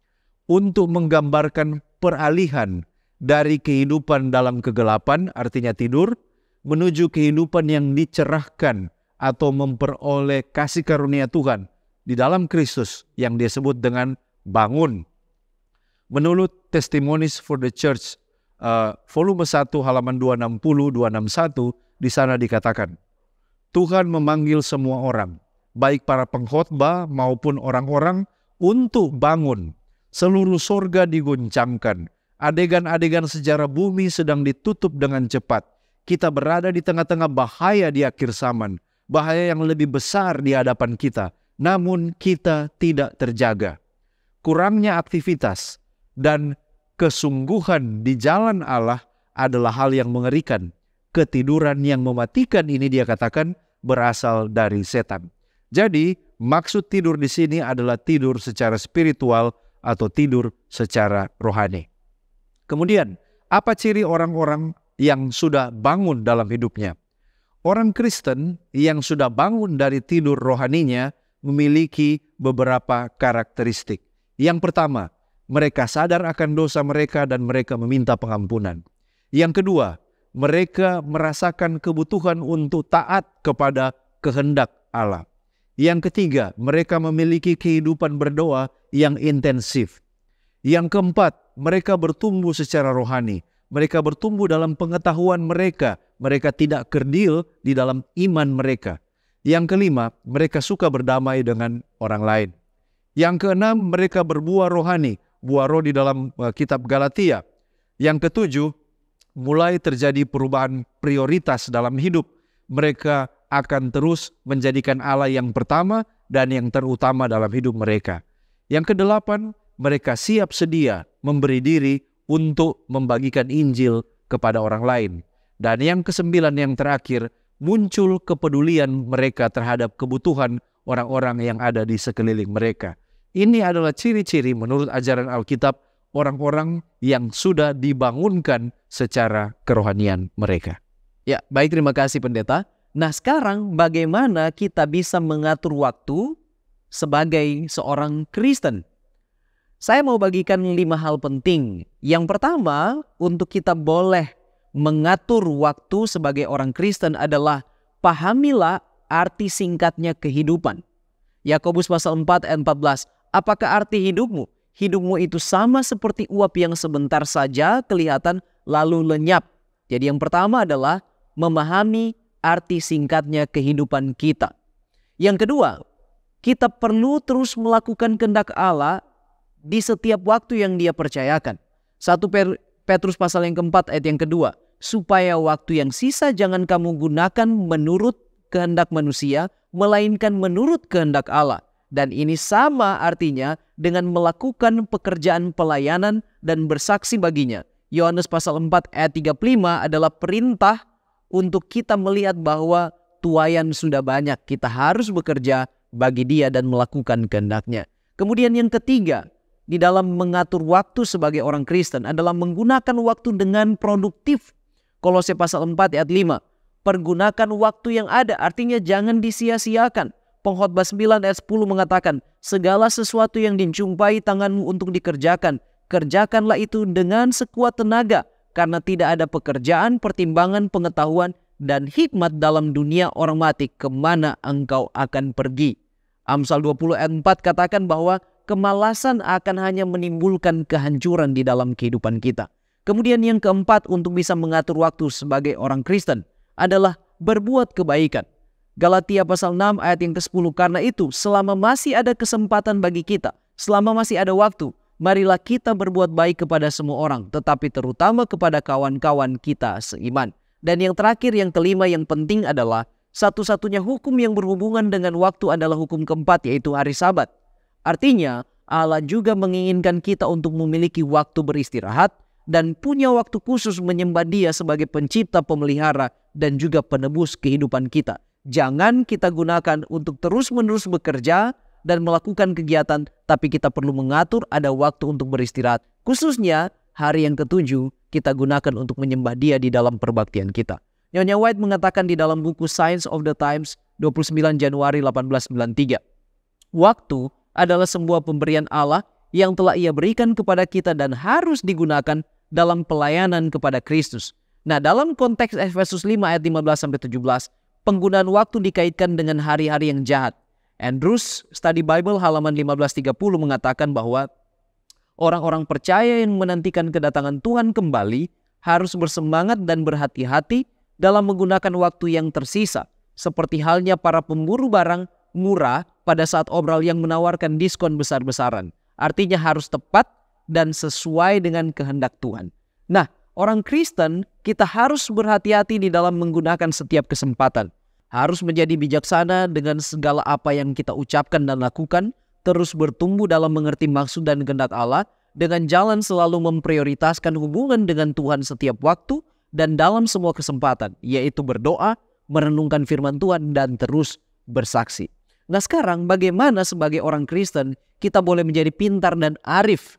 untuk menggambarkan peralihan dari kehidupan dalam kegelapan, artinya tidur, menuju kehidupan yang dicerahkan atau memperoleh kasih karunia Tuhan di dalam Kristus yang disebut dengan bangun. Menurut Testimonies for the Church uh, volume 1 halaman 260 261 di sana dikatakan Tuhan memanggil semua orang baik para pengkhotbah maupun orang-orang untuk bangun. Seluruh sorga diguncangkan. Adegan-adegan sejarah bumi sedang ditutup dengan cepat. Kita berada di tengah-tengah bahaya di akhir zaman. Bahaya yang lebih besar di hadapan kita. Namun kita tidak terjaga. Kurangnya aktivitas dan kesungguhan di jalan Allah adalah hal yang mengerikan. Ketiduran yang mematikan ini dia katakan berasal dari setan. Jadi, maksud tidur di sini adalah tidur secara spiritual atau tidur secara rohani. Kemudian, apa ciri orang-orang yang sudah bangun dalam hidupnya? Orang Kristen yang sudah bangun dari tidur rohaninya memiliki beberapa karakteristik. Yang pertama, mereka sadar akan dosa mereka dan mereka meminta pengampunan. Yang kedua, mereka merasakan kebutuhan untuk taat kepada kehendak Allah. Yang ketiga, mereka memiliki kehidupan berdoa yang intensif. Yang keempat, mereka bertumbuh secara rohani. Mereka bertumbuh dalam pengetahuan mereka. Mereka tidak kerdil di dalam iman mereka. Yang kelima, mereka suka berdamai dengan orang lain. Yang keenam, mereka berbuah rohani, buah roh di dalam eh, kitab Galatia. Yang ketujuh, mulai terjadi perubahan prioritas dalam hidup. Mereka akan terus menjadikan Allah yang pertama dan yang terutama dalam hidup mereka. Yang kedelapan, mereka siap sedia memberi diri untuk membagikan Injil kepada orang lain. Dan yang kesembilan yang terakhir, muncul kepedulian mereka terhadap kebutuhan orang-orang yang ada di sekeliling mereka. Ini adalah ciri-ciri menurut ajaran Alkitab orang-orang yang sudah dibangunkan secara kerohanian mereka. Ya, baik terima kasih pendeta. Nah sekarang bagaimana kita bisa mengatur waktu sebagai seorang Kristen? Saya mau bagikan lima hal penting. Yang pertama untuk kita boleh mengatur waktu sebagai orang Kristen adalah pahamilah arti singkatnya kehidupan. Yakobus pasal 4 ayat 14. Apakah arti hidupmu? Hidupmu itu sama seperti uap yang sebentar saja kelihatan lalu lenyap. Jadi yang pertama adalah memahami arti singkatnya kehidupan kita. Yang kedua, kita perlu terus melakukan kehendak Allah di setiap waktu yang dia percayakan. Satu Petrus pasal yang keempat ayat yang kedua. Supaya waktu yang sisa jangan kamu gunakan menurut kehendak manusia, melainkan menurut kehendak Allah. Dan ini sama artinya dengan melakukan pekerjaan pelayanan dan bersaksi baginya. Yohanes pasal 4 ayat 35 adalah perintah untuk kita melihat bahwa tuayan sudah banyak, kita harus bekerja bagi dia dan melakukan kehendaknya. Kemudian yang ketiga, di dalam mengatur waktu sebagai orang Kristen adalah menggunakan waktu dengan produktif. Kolose pasal 4 ayat 5. Pergunakan waktu yang ada, artinya jangan disia-siakan. Pengkhotbah 9 ayat 10 mengatakan, segala sesuatu yang dijumpai tanganmu untuk dikerjakan, kerjakanlah itu dengan sekuat tenaga karena tidak ada pekerjaan, pertimbangan, pengetahuan, dan hikmat dalam dunia orang mati kemana engkau akan pergi. Amsal 20 katakan bahwa kemalasan akan hanya menimbulkan kehancuran di dalam kehidupan kita. Kemudian yang keempat untuk bisa mengatur waktu sebagai orang Kristen adalah berbuat kebaikan. Galatia pasal 6 ayat yang ke-10 karena itu selama masih ada kesempatan bagi kita, selama masih ada waktu, marilah kita berbuat baik kepada semua orang, tetapi terutama kepada kawan-kawan kita seiman. Dan yang terakhir, yang kelima, yang penting adalah satu-satunya hukum yang berhubungan dengan waktu adalah hukum keempat, yaitu hari Sabat. Artinya, Allah juga menginginkan kita untuk memiliki waktu beristirahat dan punya waktu khusus menyembah Dia sebagai pencipta, pemelihara, dan juga penebus kehidupan kita. Jangan kita gunakan untuk terus-menerus bekerja, dan melakukan kegiatan, tapi kita perlu mengatur ada waktu untuk beristirahat. Khususnya hari yang ketujuh kita gunakan untuk menyembah dia di dalam perbaktian kita. Nyonya White mengatakan di dalam buku Science of the Times 29 Januari 1893. Waktu adalah sebuah pemberian Allah yang telah ia berikan kepada kita dan harus digunakan dalam pelayanan kepada Kristus. Nah dalam konteks Efesus 5 ayat 15-17, penggunaan waktu dikaitkan dengan hari-hari yang jahat Andrews Study Bible halaman 1530 mengatakan bahwa orang-orang percaya yang menantikan kedatangan Tuhan kembali harus bersemangat dan berhati-hati dalam menggunakan waktu yang tersisa, seperti halnya para pemburu barang murah pada saat obral yang menawarkan diskon besar-besaran. Artinya harus tepat dan sesuai dengan kehendak Tuhan. Nah, orang Kristen kita harus berhati-hati di dalam menggunakan setiap kesempatan harus menjadi bijaksana dengan segala apa yang kita ucapkan dan lakukan, terus bertumbuh dalam mengerti maksud dan kehendak Allah, dengan jalan selalu memprioritaskan hubungan dengan Tuhan setiap waktu dan dalam semua kesempatan, yaitu berdoa, merenungkan firman Tuhan, dan terus bersaksi. Nah sekarang bagaimana sebagai orang Kristen kita boleh menjadi pintar dan arif?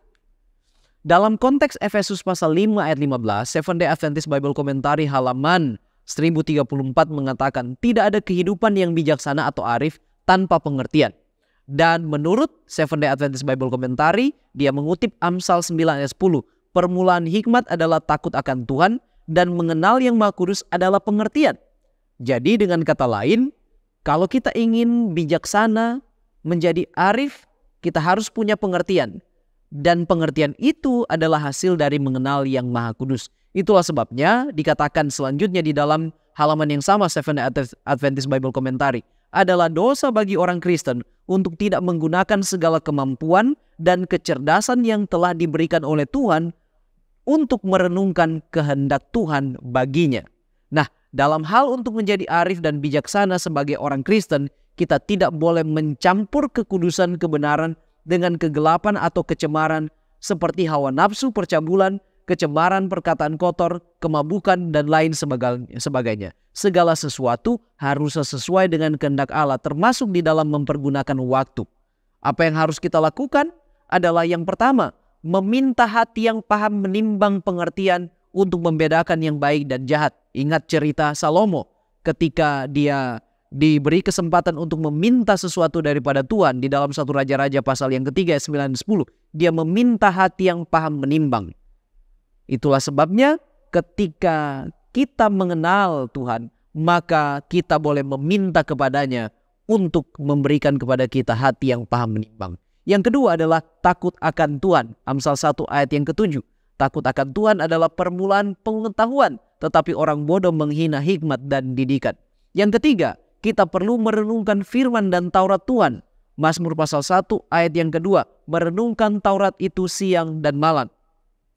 Dalam konteks Efesus pasal 5 ayat 15, Seventh Day Adventist Bible Commentary halaman 1034 mengatakan tidak ada kehidupan yang bijaksana atau arif tanpa pengertian. Dan menurut Seven Day Adventist Bible Commentary, dia mengutip Amsal 9 ayat 10. Permulaan hikmat adalah takut akan Tuhan dan mengenal yang maha kudus adalah pengertian. Jadi dengan kata lain, kalau kita ingin bijaksana menjadi arif, kita harus punya pengertian. Dan pengertian itu adalah hasil dari mengenal Yang Maha Kudus. Itulah sebabnya dikatakan selanjutnya di dalam halaman yang sama Seven Adventist Bible Commentary adalah dosa bagi orang Kristen untuk tidak menggunakan segala kemampuan dan kecerdasan yang telah diberikan oleh Tuhan untuk merenungkan kehendak Tuhan baginya. Nah, dalam hal untuk menjadi arif dan bijaksana sebagai orang Kristen, kita tidak boleh mencampur kekudusan kebenaran dengan kegelapan atau kecemaran seperti hawa nafsu percabulan, kecemaran perkataan kotor, kemabukan, dan lain sebagainya. Segala sesuatu harus sesuai dengan kehendak Allah termasuk di dalam mempergunakan waktu. Apa yang harus kita lakukan adalah yang pertama, meminta hati yang paham menimbang pengertian untuk membedakan yang baik dan jahat. Ingat cerita Salomo ketika dia diberi kesempatan untuk meminta sesuatu daripada Tuhan di dalam satu raja-raja pasal yang ketiga 9 10 dia meminta hati yang paham menimbang itulah sebabnya ketika kita mengenal Tuhan maka kita boleh meminta kepadanya untuk memberikan kepada kita hati yang paham menimbang yang kedua adalah takut akan Tuhan Amsal 1 ayat yang ketujuh takut akan Tuhan adalah permulaan pengetahuan tetapi orang bodoh menghina hikmat dan didikan yang ketiga kita perlu merenungkan firman dan Taurat Tuhan. Mazmur pasal 1 ayat yang kedua, merenungkan Taurat itu siang dan malam.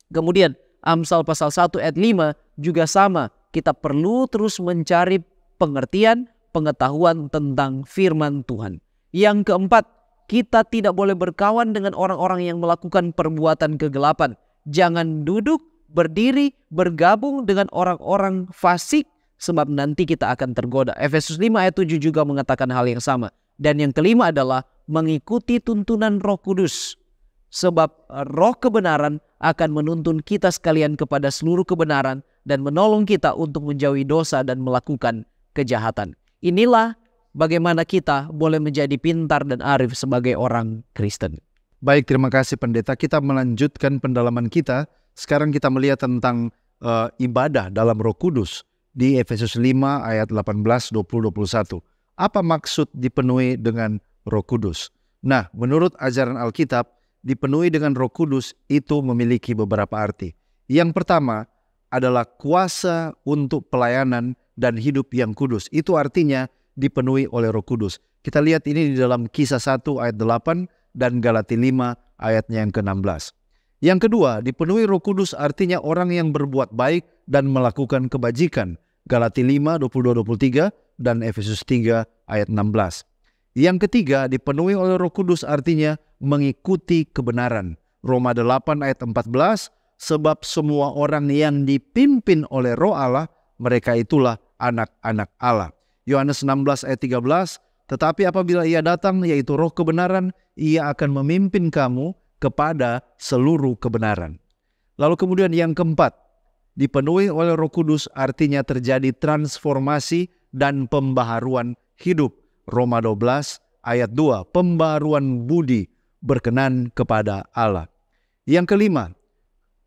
Kemudian Amsal pasal 1 ayat 5 juga sama, kita perlu terus mencari pengertian, pengetahuan tentang firman Tuhan. Yang keempat, kita tidak boleh berkawan dengan orang-orang yang melakukan perbuatan kegelapan. Jangan duduk, berdiri, bergabung dengan orang-orang fasik sebab nanti kita akan tergoda. Efesus 5 ayat 7 juga mengatakan hal yang sama. Dan yang kelima adalah mengikuti tuntunan Roh Kudus. Sebab Roh kebenaran akan menuntun kita sekalian kepada seluruh kebenaran dan menolong kita untuk menjauhi dosa dan melakukan kejahatan. Inilah bagaimana kita boleh menjadi pintar dan arif sebagai orang Kristen. Baik, terima kasih pendeta. Kita melanjutkan pendalaman kita. Sekarang kita melihat tentang uh, ibadah dalam Roh Kudus di Efesus 5 ayat 18, 20, 21. Apa maksud dipenuhi dengan roh kudus? Nah, menurut ajaran Alkitab, dipenuhi dengan roh kudus itu memiliki beberapa arti. Yang pertama adalah kuasa untuk pelayanan dan hidup yang kudus. Itu artinya dipenuhi oleh roh kudus. Kita lihat ini di dalam kisah 1 ayat 8 dan Galati 5 ayatnya yang ke-16. Yang kedua, dipenuhi roh kudus artinya orang yang berbuat baik dan melakukan kebajikan. Galati 5, 22-23 dan Efesus 3 ayat 16. Yang ketiga dipenuhi oleh roh kudus artinya mengikuti kebenaran. Roma 8 ayat 14 sebab semua orang yang dipimpin oleh roh Allah mereka itulah anak-anak Allah. Yohanes 16 ayat 13 tetapi apabila ia datang yaitu roh kebenaran ia akan memimpin kamu kepada seluruh kebenaran. Lalu kemudian yang keempat dipenuhi oleh Roh Kudus artinya terjadi transformasi dan pembaharuan hidup. Roma 12 ayat 2, pembaharuan budi berkenan kepada Allah. Yang kelima,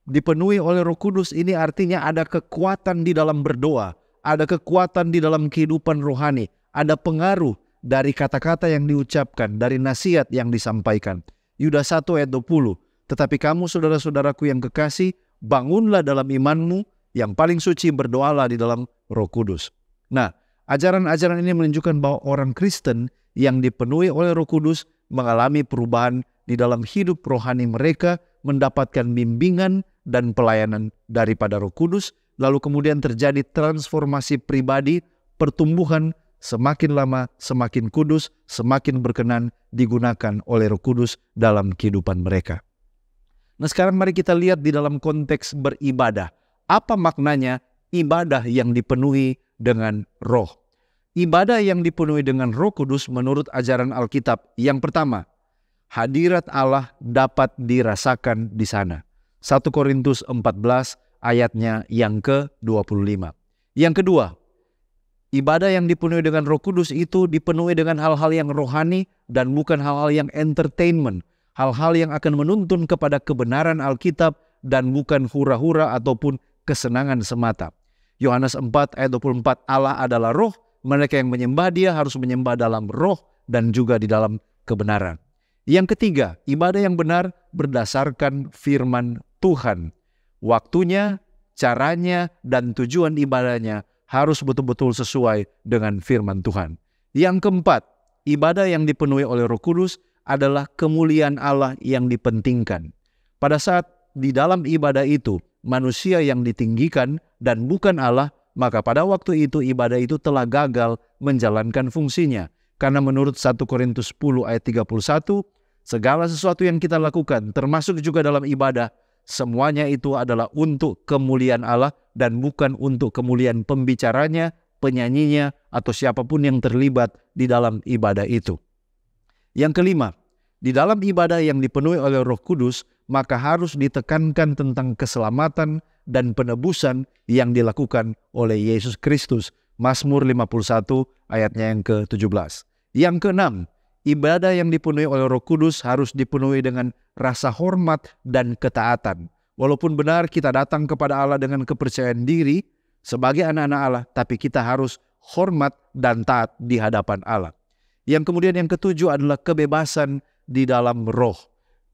dipenuhi oleh Roh Kudus ini artinya ada kekuatan di dalam berdoa, ada kekuatan di dalam kehidupan rohani, ada pengaruh dari kata-kata yang diucapkan, dari nasihat yang disampaikan. Yuda 1 ayat 20, tetapi kamu saudara-saudaraku yang kekasih, bangunlah dalam imanmu, yang paling suci berdoalah di dalam roh kudus. Nah, ajaran-ajaran ini menunjukkan bahwa orang Kristen yang dipenuhi oleh roh kudus mengalami perubahan di dalam hidup rohani mereka, mendapatkan bimbingan dan pelayanan daripada roh kudus, lalu kemudian terjadi transformasi pribadi, pertumbuhan, semakin lama semakin kudus, semakin berkenan digunakan oleh Roh Kudus dalam kehidupan mereka. Nah sekarang mari kita lihat di dalam konteks beribadah. Apa maknanya ibadah yang dipenuhi dengan roh? Ibadah yang dipenuhi dengan roh kudus menurut ajaran Alkitab. Yang pertama, hadirat Allah dapat dirasakan di sana. 1 Korintus 14 ayatnya yang ke-25. Yang kedua, ibadah yang dipenuhi dengan roh kudus itu dipenuhi dengan hal-hal yang rohani dan bukan hal-hal yang entertainment hal-hal yang akan menuntun kepada kebenaran Alkitab dan bukan hura-hura ataupun kesenangan semata. Yohanes 4 ayat 24 Allah adalah roh, mereka yang menyembah dia harus menyembah dalam roh dan juga di dalam kebenaran. Yang ketiga, ibadah yang benar berdasarkan firman Tuhan. Waktunya, caranya, dan tujuan ibadahnya harus betul-betul sesuai dengan firman Tuhan. Yang keempat, ibadah yang dipenuhi oleh Roh Kudus adalah kemuliaan Allah yang dipentingkan. Pada saat di dalam ibadah itu manusia yang ditinggikan dan bukan Allah, maka pada waktu itu ibadah itu telah gagal menjalankan fungsinya. Karena menurut 1 Korintus 10 ayat 31, segala sesuatu yang kita lakukan termasuk juga dalam ibadah, semuanya itu adalah untuk kemuliaan Allah dan bukan untuk kemuliaan pembicaranya, penyanyinya, atau siapapun yang terlibat di dalam ibadah itu. Yang kelima, di dalam ibadah yang dipenuhi oleh Roh Kudus, maka harus ditekankan tentang keselamatan dan penebusan yang dilakukan oleh Yesus Kristus. Mazmur 51 ayatnya yang ke-17. Yang keenam, ibadah yang dipenuhi oleh Roh Kudus harus dipenuhi dengan rasa hormat dan ketaatan. Walaupun benar kita datang kepada Allah dengan kepercayaan diri sebagai anak-anak Allah, tapi kita harus hormat dan taat di hadapan Allah. Yang kemudian yang ketujuh adalah kebebasan di dalam roh.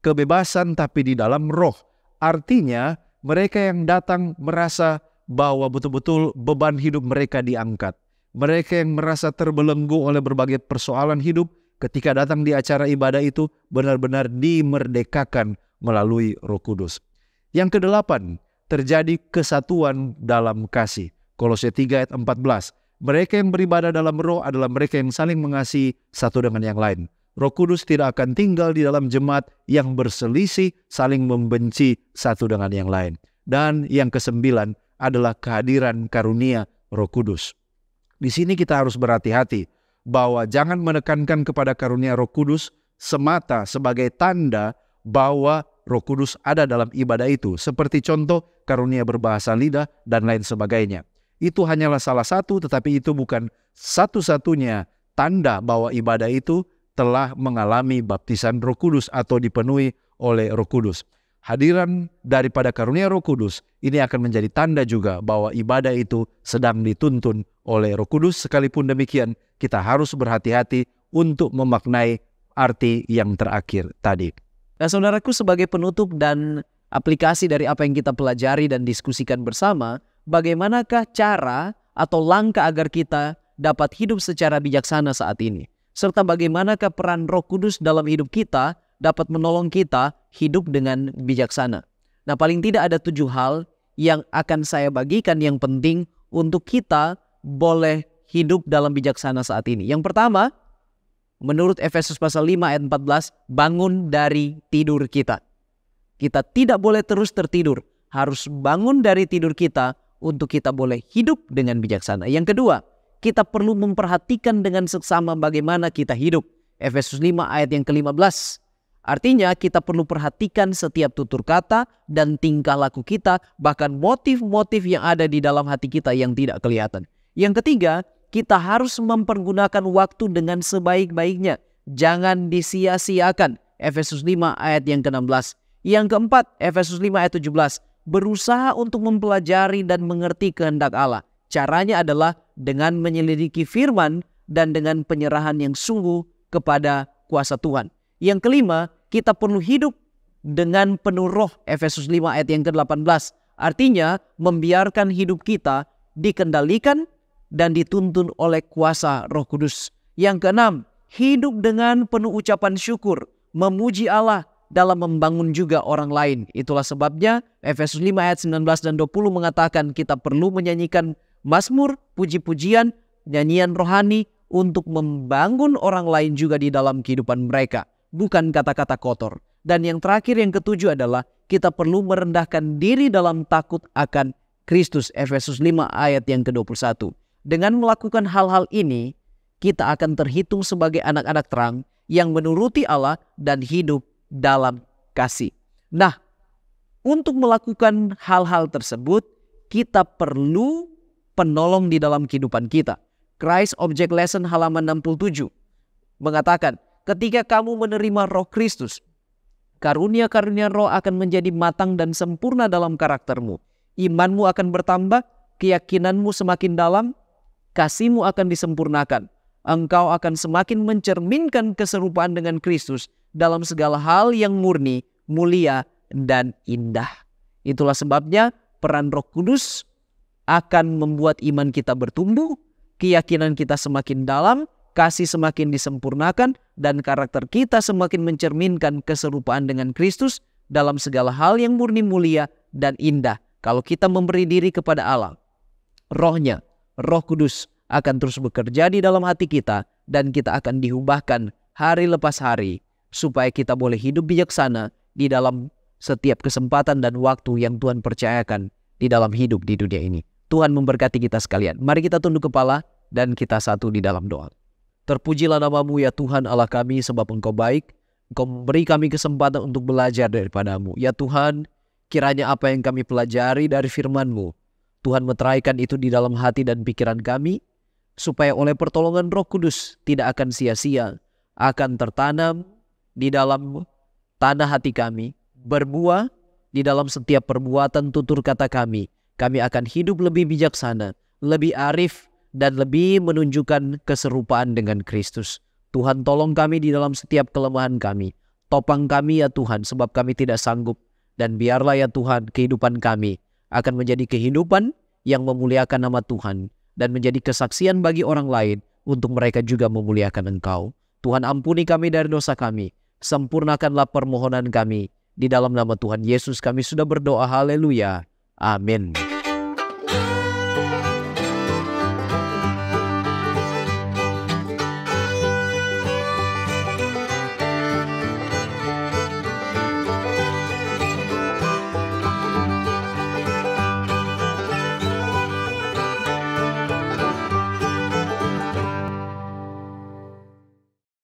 Kebebasan tapi di dalam roh. Artinya mereka yang datang merasa bahwa betul-betul beban hidup mereka diangkat. Mereka yang merasa terbelenggu oleh berbagai persoalan hidup ketika datang di acara ibadah itu benar-benar dimerdekakan melalui Roh Kudus. Yang kedelapan, terjadi kesatuan dalam kasih. Kolose 3 ayat 14. Mereka yang beribadah dalam roh adalah mereka yang saling mengasihi satu dengan yang lain. Roh Kudus tidak akan tinggal di dalam jemaat yang berselisih, saling membenci satu dengan yang lain. Dan yang kesembilan adalah kehadiran karunia Roh Kudus. Di sini kita harus berhati-hati bahwa jangan menekankan kepada karunia Roh Kudus semata sebagai tanda bahwa Roh Kudus ada dalam ibadah itu, seperti contoh karunia berbahasa lidah dan lain sebagainya. Itu hanyalah salah satu, tetapi itu bukan satu-satunya tanda bahwa ibadah itu telah mengalami baptisan Roh Kudus atau dipenuhi oleh Roh Kudus. Hadiran daripada karunia Roh Kudus ini akan menjadi tanda juga bahwa ibadah itu sedang dituntun oleh Roh Kudus. Sekalipun demikian, kita harus berhati-hati untuk memaknai arti yang terakhir tadi. Nah, saudaraku, sebagai penutup dan aplikasi dari apa yang kita pelajari dan diskusikan bersama, bagaimanakah cara atau langkah agar kita dapat hidup secara bijaksana saat ini. Serta bagaimanakah peran roh kudus dalam hidup kita dapat menolong kita hidup dengan bijaksana. Nah paling tidak ada tujuh hal yang akan saya bagikan yang penting untuk kita boleh hidup dalam bijaksana saat ini. Yang pertama, menurut Efesus pasal 5 ayat 14, bangun dari tidur kita. Kita tidak boleh terus tertidur, harus bangun dari tidur kita untuk kita boleh hidup dengan bijaksana. Yang kedua, kita perlu memperhatikan dengan seksama bagaimana kita hidup. Efesus 5 ayat yang ke-15. Artinya kita perlu perhatikan setiap tutur kata dan tingkah laku kita, bahkan motif-motif yang ada di dalam hati kita yang tidak kelihatan. Yang ketiga, kita harus mempergunakan waktu dengan sebaik-baiknya. Jangan disia-siakan. Efesus 5 ayat yang ke-16. Yang keempat, Efesus 5 ayat 17 berusaha untuk mempelajari dan mengerti kehendak Allah. Caranya adalah dengan menyelidiki firman dan dengan penyerahan yang sungguh kepada kuasa Tuhan. Yang kelima, kita perlu hidup dengan penuh roh. Efesus 5 ayat yang ke-18. Artinya membiarkan hidup kita dikendalikan dan dituntun oleh kuasa roh kudus. Yang keenam, hidup dengan penuh ucapan syukur. Memuji Allah dalam membangun juga orang lain. Itulah sebabnya Efesus 5 ayat 19 dan 20 mengatakan kita perlu menyanyikan mazmur, puji-pujian, nyanyian rohani untuk membangun orang lain juga di dalam kehidupan mereka, bukan kata-kata kotor. Dan yang terakhir yang ketujuh adalah kita perlu merendahkan diri dalam takut akan Kristus. Efesus 5 ayat yang ke-21. Dengan melakukan hal-hal ini, kita akan terhitung sebagai anak-anak terang yang menuruti Allah dan hidup dalam kasih. Nah, untuk melakukan hal-hal tersebut, kita perlu penolong di dalam kehidupan kita. Christ Object Lesson halaman 67 mengatakan, ketika kamu menerima roh Kristus, karunia-karunia roh akan menjadi matang dan sempurna dalam karaktermu. Imanmu akan bertambah, keyakinanmu semakin dalam, kasihmu akan disempurnakan. Engkau akan semakin mencerminkan keserupaan dengan Kristus dalam segala hal yang murni, mulia, dan indah. Itulah sebabnya peran Roh Kudus akan membuat iman kita bertumbuh, keyakinan kita semakin dalam, kasih semakin disempurnakan, dan karakter kita semakin mencerminkan keserupaan dengan Kristus dalam segala hal yang murni mulia dan indah. Kalau kita memberi diri kepada Allah, rohnya, roh kudus akan terus bekerja di dalam hati kita dan kita akan diubahkan hari lepas hari supaya kita boleh hidup bijaksana di dalam setiap kesempatan dan waktu yang Tuhan percayakan di dalam hidup di dunia ini. Tuhan memberkati kita sekalian. Mari kita tunduk kepala dan kita satu di dalam doa. Terpujilah namamu ya Tuhan Allah kami sebab engkau baik. Engkau memberi kami kesempatan untuk belajar daripadamu. Ya Tuhan, kiranya apa yang kami pelajari dari firmanmu, Tuhan meteraikan itu di dalam hati dan pikiran kami, supaya oleh pertolongan roh kudus tidak akan sia-sia, akan tertanam di dalam tanah hati kami, berbuah di dalam setiap perbuatan tutur kata kami. Kami akan hidup lebih bijaksana, lebih arif, dan lebih menunjukkan keserupaan dengan Kristus. Tuhan tolong kami di dalam setiap kelemahan kami. Topang kami ya Tuhan sebab kami tidak sanggup. Dan biarlah ya Tuhan kehidupan kami akan menjadi kehidupan yang memuliakan nama Tuhan. Dan menjadi kesaksian bagi orang lain untuk mereka juga memuliakan Engkau. Tuhan ampuni kami dari dosa kami. Sempurnakanlah permohonan kami. Di dalam nama Tuhan Yesus kami sudah berdoa. Haleluya. Amin.